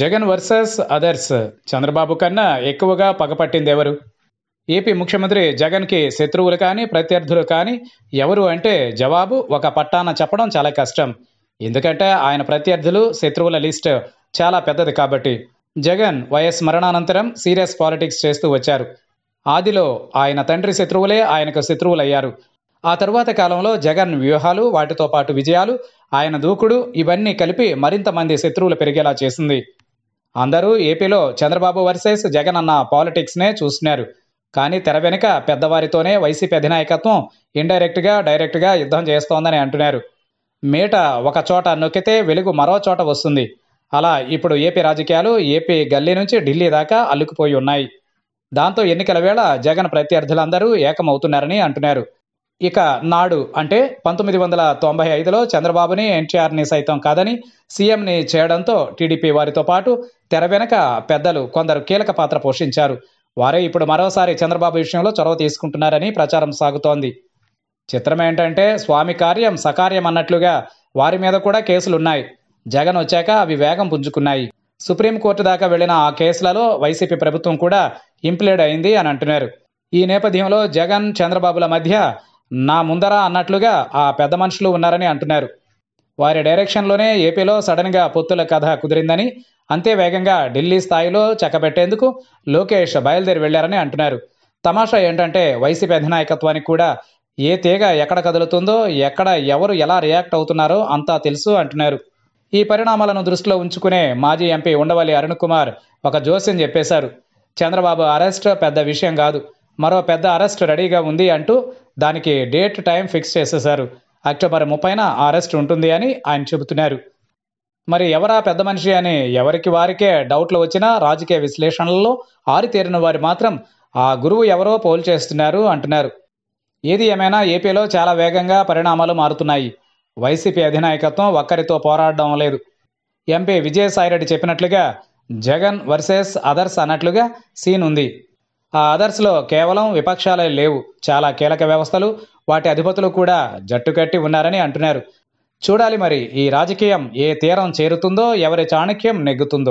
Jagan versus others Chandrababu కన్నా ఎక్కువగా పగపట్టింది ఎవరు ఏపీ ముఖ్యమంత్రి జగన్కి శత్రువులు కానీ ప్రత్యర్థులు కానీ ఎవరు అంటే జవాబు ఒక పట్టాన చెప్పడం చాలా కష్టం ఎందుకంటే ఆయన ప్రత్యర్థులు శత్రువుల లిస్ట్ చాలా పెద్దది కాబట్టి జగన్ వైఎస్ మరణానంతరం సీరియస్ పాలిటిక్స్ చేస్తూ వచ్చారు ఆదిలో ఆయన తండ్రి శత్రువులే ఆయనకు శత్రువులయ్యారు ఆ తరువాత కాలంలో జగన్ వ్యూహాలు వాటితో పాటు విజయాలు ఆయన దూకుడు ఇవన్నీ కలిపి మరింత మంది శత్రువులు పెరిగేలా చేసింది అందరూ ఏపీలో చంద్రబాబు వర్సెస్ జగన్ అన్న పాలిటిక్స్నే చూస్తున్నారు కానీ తెర వెనుక పెద్దవారితోనే వైసీపీ అధినాయకత్వం ఇండైరెక్ట్గా డైరెక్ట్గా యుద్ధం చేస్తోందని అంటున్నారు మేట ఒక చోట నొక్కితే వెలుగు మరో చోట వస్తుంది అలా ఇప్పుడు ఏపీ రాజకీయాలు ఏపీ గల్లీ నుంచి ఢిల్లీ దాకా అల్లుకుపోయి ఉన్నాయి దాంతో ఎన్నికల వేళ జగన్ ప్రత్యర్థులందరూ ఏకమవుతున్నారని అంటున్నారు ఇక నాడు అంటే పంతొమ్మిది వందల తొంభై ఐదులో చంద్రబాబుని ఎన్టీఆర్ని సైతం కాదని సీఎంని చేయడంతో టీడీపీ వారితో పాటు తెర వెనక పెద్దలు కొందరు కీలక పాత్ర పోషించారు వారే ఇప్పుడు మరోసారి చంద్రబాబు విషయంలో చొరవ తీసుకుంటున్నారని ప్రచారం సాగుతోంది చిత్రం ఏంటంటే స్వామి కార్యం సకార్యం అన్నట్లుగా వారి మీద కూడా కేసులున్నాయి జగన్ వచ్చాక అవి వేగం పుంజుకున్నాయి సుప్రీంకోర్టు దాకా వెళ్లిన ఆ కేసులలో వైసీపీ ప్రభుత్వం కూడా ఇంప్లేడ్ అయింది అని అంటున్నారు ఈ నేపథ్యంలో జగన్ చంద్రబాబుల మధ్య నా ముందర అన్నట్లుగా ఆ పెద్ద మనుషులు ఉన్నారని అంటున్నారు వారి డైరెక్షన్లోనే ఏపీలో సడన్గా పొత్తుల కథ కుదిరిందని అంతే వేగంగా ఢిల్లీ స్థాయిలో చెక్కబెట్టేందుకు లోకేష్ బయలుదేరి వెళ్లారని అంటున్నారు తమాషా ఏంటంటే వైసీపీ అధినాయకత్వానికి కూడా ఏ తీగ ఎక్కడ కదులుతుందో ఎక్కడ ఎవరు ఎలా రియాక్ట్ అవుతున్నారో అంతా తెలుసు అంటున్నారు ఈ పరిణామాలను దృష్టిలో ఉంచుకునే మాజీ ఎంపీ ఉండవల్లి అరుణ్ కుమార్ ఒక జోస్యం చెప్పేశారు చంద్రబాబు అరెస్ట్ పెద్ద విషయం కాదు మరో పెద్ద అరెస్ట్ రెడీగా ఉంది అంటూ దానికి డేట్ టైం ఫిక్స్ చేసేశారు అక్టోబర్ ముప్పైన అరెస్ట్ ఉంటుంది అని ఆయన చెబుతున్నారు మరి ఎవరా పెద్ద మనిషి అని ఎవరికి వారికే డౌట్లు వచ్చినా రాజకీయ విశ్లేషణలో ఆరితేరిన వారు మాత్రం ఆ గురువు ఎవరో పోల్ చేస్తున్నారు అంటున్నారు ఏది ఏమైనా ఏపీలో చాలా వేగంగా పరిణామాలు మారుతున్నాయి వైసీపీ అధినాయకత్వం ఒక్కరితో పోరాడడం లేదు ఎంపీ విజయసాయిరెడ్డి చెప్పినట్లుగా జగన్ వర్సెస్ అదర్స్ అన్నట్లుగా సీన్ ఉంది ఆ అదర్స్లో కేవలం విపక్షాలే లేవు చాలా కీలక వ్యవస్థలు వాటి అధిపతులు కూడా జట్టు కట్టి ఉన్నారని అంటున్నారు చూడాలి మరి ఈ రాజకీయం ఏ తీరం చేరుతుందో ఎవరి చాణక్యం నెగ్గుతుందో